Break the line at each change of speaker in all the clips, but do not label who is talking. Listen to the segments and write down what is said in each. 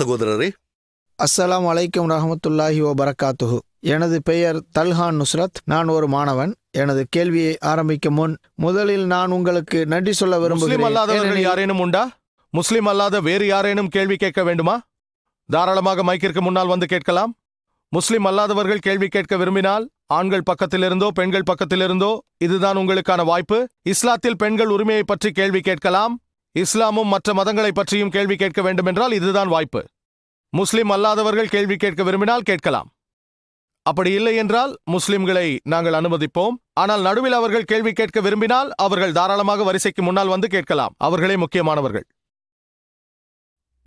சகோதரரே
அஸ்ஸலாம் வலைக்கம் ரஹமத்துல்லாஹி ஓ பரக்காத்துஹு எனது பெயர் தல்ஹான் நுஸ்ரத் நான் ஒரு மாணவன் எனது கேள்வியை ஆரம்பிக்கும் முன் முதலில் நான் உங்களுக்கு நன்றி சொல்ல விரும்புகிறேன்
யாரேனும் உண்டா முஸ்லிம் அல்லாத வேறு யாரேனும் கேள்வி கேட்க வேண்டுமா தாராளமாக மைக்கிற்கு முன்னால் வந்து கேட்கலாம் முஸ்லிம் அல்லாதவர்கள் கேள்வி கேட்க விரும்பினால் ஆண்கள் பக்கத்திலிருந்தோ பெண்கள் பக்கத்திலிருந்தோ இதுதான் உங்களுக்கான வாய்ப்பு இஸ்லாத்தில் பெண்கள் உரிமையை பற்றி கேள்வி கேட்கலாம் இஸ்லாமும் மற்ற மதங்களை பற்றியும் கேள்வி கேட்க வேண்டுமென்றால் இதுதான் வாய்ப்பு முஸ்லிம் அல்லாதவர்கள் கேள்வி கேட்க விரும்பினால் கேட்கலாம் அப்படி இல்லை என்றால் முஸ்லிம்களை நாங்கள் அனுமதிப்போம் ஆனால் நடுவில் அவர்கள் கேள்வி கேட்க விரும்பினால் அவர்கள் தாராளமாக வரிசைக்கு முன்னால் வந்து கேட்கலாம் அவர்களே முக்கியமானவர்கள்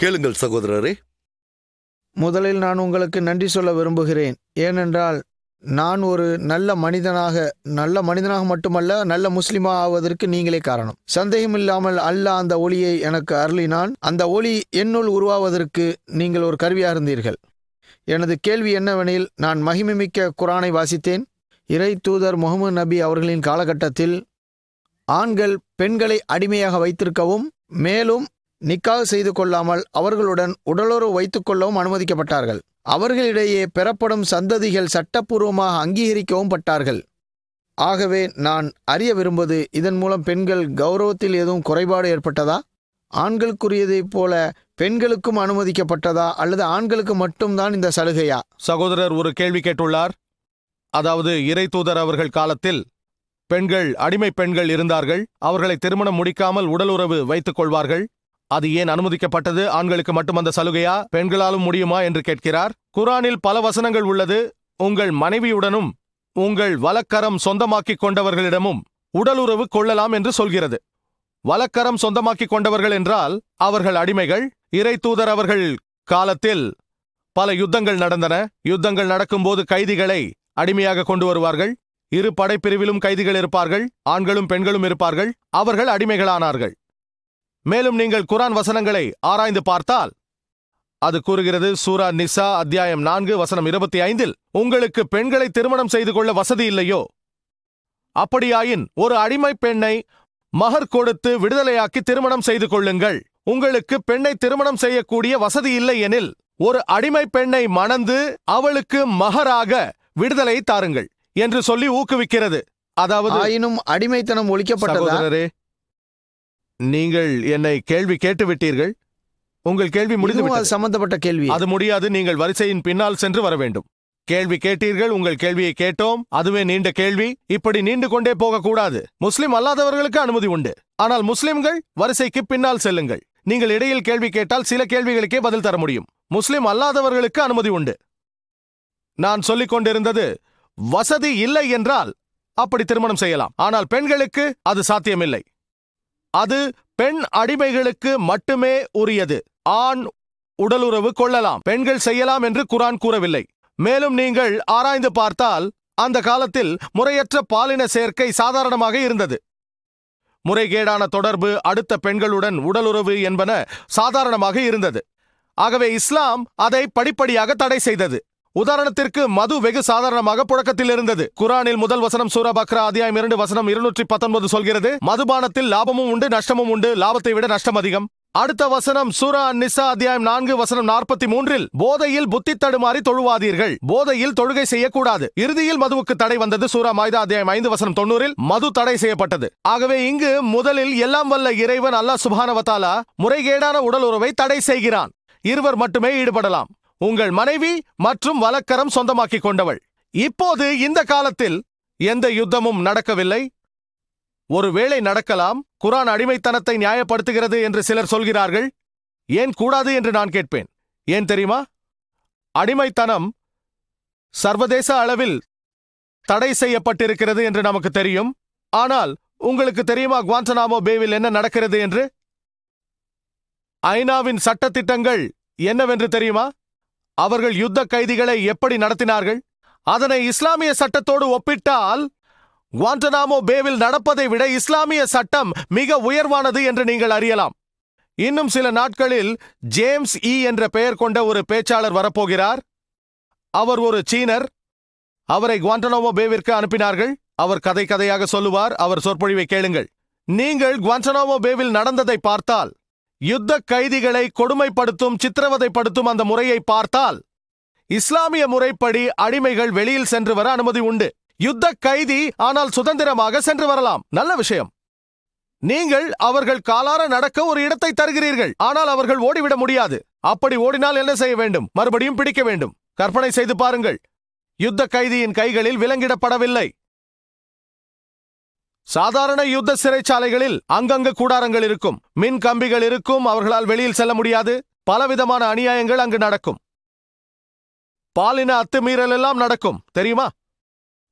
கேளுங்கள் சகோதரரே
முதலில் நான் உங்களுக்கு நன்றி சொல்ல விரும்புகிறேன் ஏனென்றால் நான் ஒரு நல்ல மனிதனாக நல்ல மனிதனாக மட்டுமல்ல நல்ல முஸ்லிமா ஆவதற்கு நீங்களே காரணம் சந்தேகம் இல்லாமல் அல்லாஹ் அந்த ஒளியை எனக்கு அருளினான் அந்த ஒளி என்னுள் உருவாவதற்கு நீங்கள் ஒரு கருவியாக இருந்தீர்கள் எனது கேள்வி என்னவெனில் நான் மகிமைமிக்க குரானை வாசித்தேன் இறை தூதர் முகமது நபி அவர்களின் காலகட்டத்தில் ஆண்கள் பெண்களை அடிமையாக வைத்திருக்கவும் மேலும் நிக்காக செய்து கொள்ளாமல் அவர்களுடன் உடலுறவு வைத்துக்கொள்ளவும் அனுமதிக்கப்பட்டார்கள் அவர்களிடையே பெறப்படும் சந்ததிகள் சட்டப்பூர்வமாக அங்கீகரிக்கவும் பட்டார்கள் ஆகவே நான் அறிய விரும்புவது இதன் மூலம் பெண்கள் கௌரவத்தில் எதுவும் குறைபாடு ஏற்பட்டதா ஆண்களுக்குரியதைப் போல பெண்களுக்கும் அனுமதிக்கப்பட்டதா அல்லது ஆண்களுக்கு மட்டும்தான் இந்த சலுகையா
சகோதரர் ஒரு கேள்வி கேட்டுள்ளார் அதாவது இறை தூதர் அவர்கள் காலத்தில் பெண்கள் அடிமை பெண்கள் இருந்தார்கள் அவர்களை திருமணம் முடிக்காமல் உடலுறவு வைத்துக் கொள்வார்கள் அது ஏன் அனுமதிக்கப்பட்டது ஆண்களுக்கு மட்டும் அந்த சலுகையா பெண்களாலும் முடியுமா என்று கேட்கிறார் குரானில் பல வசனங்கள் உள்ளது உங்கள் மனைவியுடனும் உங்கள் வலக்கரம் சொந்தமாக்கிக் கொண்டவர்களிடமும் உடலுறவு கொள்ளலாம் என்று சொல்கிறது வலக்கரம் சொந்தமாக்கிக் கொண்டவர்கள் என்றால் அவர்கள் அடிமைகள் இறை தூதர் அவர்கள் காலத்தில் பல யுத்தங்கள் நடந்தன யுத்தங்கள் நடக்கும்போது கைதிகளை அடிமையாக கொண்டு வருவார்கள் இரு படைப்பிரிவிலும் கைதிகள் இருப்பார்கள் ஆண்களும் பெண்களும் இருப்பார்கள் அவர்கள் அடிமைகளானார்கள் மேலும் நீங்கள் குரான் வசனங்களை ஆராய்ந்து பார்த்தால் அது கூறுகிறது சூரா நிசா அத்தியாயம் நான்கு வசனம் இருபத்தி ஐந்தில் உங்களுக்கு பெண்களை திருமணம் செய்து கொள்ள வசதி இல்லையோ அப்படியாயின் ஒரு அடிமை பெண்ணை மகர் கொடுத்து விடுதலையாக்கி திருமணம் செய்து கொள்ளுங்கள் உங்களுக்கு பெண்ணை திருமணம் செய்யக்கூடிய வசதி இல்லை எனில் ஒரு அடிமை பெண்ணை மணந்து அவளுக்கு மகராக விடுதலை தாருங்கள் என்று சொல்லி ஊக்குவிக்கிறது அதாவது ஆயினும்
அடிமைத்தனம் ஒழிக்கப்பட்டது
நீங்கள் என்னை கேள்வி கேட்டு விட்டீர்கள் உங்கள் கேள்வி முடிந்து சம்பந்தப்பட்ட கேள்வி அது முடியாது நீங்கள் வரிசையின் பின்னால் சென்று வர வேண்டும் கேள்வி கேட்டீர்கள் உங்கள் கேள்வியை கேட்டோம் அதுவே நீண்ட கேள்வி இப்படி நீண்டு கொண்டே போகக்கூடாது முஸ்லிம் அல்லாதவர்களுக்கு அனுமதி உண்டு ஆனால் முஸ்லிம்கள் வரிசைக்கு பின்னால் செல்லுங்கள் நீங்கள் இடையில் கேள்வி கேட்டால் சில கேள்விகளுக்கே பதில் தர முடியும் முஸ்லிம் அல்லாதவர்களுக்கு அனுமதி உண்டு நான் சொல்லிக் கொண்டிருந்தது வசதி இல்லை என்றால் அப்படி திருமணம் செய்யலாம் ஆனால் பெண்களுக்கு அது சாத்தியமில்லை அது பெண் அடிமைகளுக்கு மட்டுமே உரியது ஆண் உடலுறவு கொள்ளலாம் பெண்கள் செய்யலாம் என்று குரான் கூறவில்லை மேலும் நீங்கள் ஆராய்ந்து பார்த்தால் அந்த காலத்தில் முறையற்ற பாலின சேர்க்கை சாதாரணமாக இருந்தது முறைகேடான தொடர்பு அடுத்த பெண்களுடன் உடலுறவு என்பன சாதாரணமாக இருந்தது ஆகவே இஸ்லாம் அதை படிப்படியாக தடை செய்தது உதாரணத்திற்கு மது வெகு சாதாரணமாக புழக்கத்தில் இருந்தது குரானில் முதல் வசனம் சூரா பக்ரா அத்தியாயம் இரண்டு வசனம் இருநூற்றி பத்தொன்பது சொல்கிறது மதுபானத்தில் லாபமும் உண்டு நஷ்டமும் உண்டு லாபத்தை விட நஷ்டம் அதிகம் அடுத்த வசனம் சூரா நிசா அத்தியாயம் நான்கு வசனம் நாற்பத்தி மூன்றில் போதையில் புத்தி தடுமாறி தொழுவாதீர்கள் போதையில் தொழுகை செய்யக்கூடாது இறுதியில் மதுவுக்கு தடை வந்தது சூரா மாய்தா அத்தியாயம் ஐந்து வசனம் தொண்ணூறில் மது தடை செய்யப்பட்டது ஆகவே இங்கு முதலில் எல்லாம் வல்ல இறைவன் அல்லா சுபானவத்தாலா முறைகேடான உடல் உறவை தடை செய்கிறான் இருவர் மட்டுமே ஈடுபடலாம் உங்கள் மனைவி மற்றும் வழக்கரம் சொந்தமாக்கிக் கொண்டவள் இப்போது இந்த காலத்தில் எந்த யுத்தமும் நடக்கவில்லை ஒருவேளை நடக்கலாம் குரான் அடிமைத்தனத்தை நியாயப்படுத்துகிறது என்று சிலர் சொல்கிறார்கள் ஏன் கூடாது என்று நான் கேட்பேன் ஏன் தெரியுமா அடிமைத்தனம் சர்வதேச அளவில் தடை செய்யப்பட்டிருக்கிறது என்று நமக்கு தெரியும் ஆனால் உங்களுக்கு தெரியுமா குவாண்டனாமோ பேவில் என்ன நடக்கிறது என்று ஐநாவின் சட்டத்திட்டங்கள் என்னவென்று தெரியுமா அவர்கள் யுத்த கைதிகளை எப்படி நடத்தினார்கள் அதனை இஸ்லாமிய சட்டத்தோடு ஒப்பிட்டால் வாண்டனாமோ பேவில் நடப்பதை விட இஸ்லாமிய சட்டம் மிக உயர்வானது என்று நீங்கள் அறியலாம் இன்னும் சில நாட்களில் ஜேம்ஸ் இ என்ற பெயர் கொண்ட ஒரு பேச்சாளர் வரப்போகிறார் அவர் ஒரு சீனர் அவரை குவாண்டனோமோ பேவிற்கு அனுப்பினார்கள் அவர் கதை கதையாக சொல்லுவார் அவர் சொற்பொழிவை கேளுங்கள் நீங்கள் குவாண்டனோமோ பேவில் நடந்ததை பார்த்தால் யுத்த கைதிகளை கொடுமைப்படுத்தும் சித்திரவதைப்படுத்தும் அந்த முறையை பார்த்தால் இஸ்லாமிய முறைப்படி அடிமைகள் வெளியில் சென்று வர அனுமதி உண்டு யுத்த கைதி ஆனால் சுதந்திரமாக சென்று வரலாம் நல்ல விஷயம் நீங்கள் அவர்கள் காலார நடக்க ஒரு இடத்தை தருகிறீர்கள் ஆனால் அவர்கள் ஓடிவிட முடியாது அப்படி ஓடினால் என்ன செய்ய வேண்டும் மறுபடியும் பிடிக்க வேண்டும் கற்பனை செய்து பாருங்கள் யுத்த கைதியின் கைகளில் விலங்கிடப்படவில்லை சாதாரண யுத்த சிறைச்சாலைகளில் அங்கங்கு கூடாரங்கள் இருக்கும் மின் கம்பிகள் இருக்கும் அவர்களால் வெளியில் செல்ல முடியாது பலவிதமான அநியாயங்கள் அங்கு நடக்கும் பாலின அத்துமீறல் எல்லாம் நடக்கும் தெரியுமா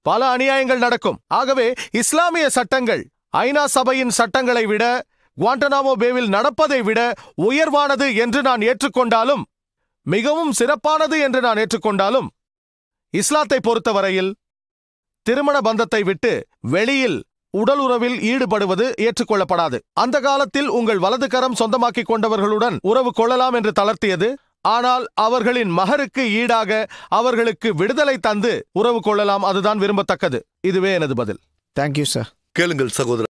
பல அநியாயங்கள் நடக்கும் ஆகவே இஸ்லாமிய சட்டங்கள் ஐநா சபையின் சட்டங்களை விட குவாண்டனாமோ பேவில் நடப்பதை விட உயர்வானது என்று நான் ஏற்றுக்கொண்டாலும் மிகவும் சிறப்பானது என்று நான் ஏற்றுக்கொண்டாலும் இஸ்லாத்தை பொறுத்தவரையில் திருமண பந்தத்தை விட்டு வெளியில் உடல் உறவில் ஈடுபடுவது ஏற்றுக்கொள்ளப்படாது அந்த காலத்தில் உங்கள் வலது கரம் சொந்தமாக்கிக் கொண்டவர்களுடன் உறவு கொள்ளலாம் என்று தளர்த்தியது ஆனால் அவர்களின் மகருக்கு ஈடாக அவர்களுக்கு விடுதலை தந்து உறவு கொள்ளலாம் அதுதான் விரும்பத்தக்கது இதுவே எனது பதில் தேங்க்யூ சார் கேளுங்கள் சகோதரர்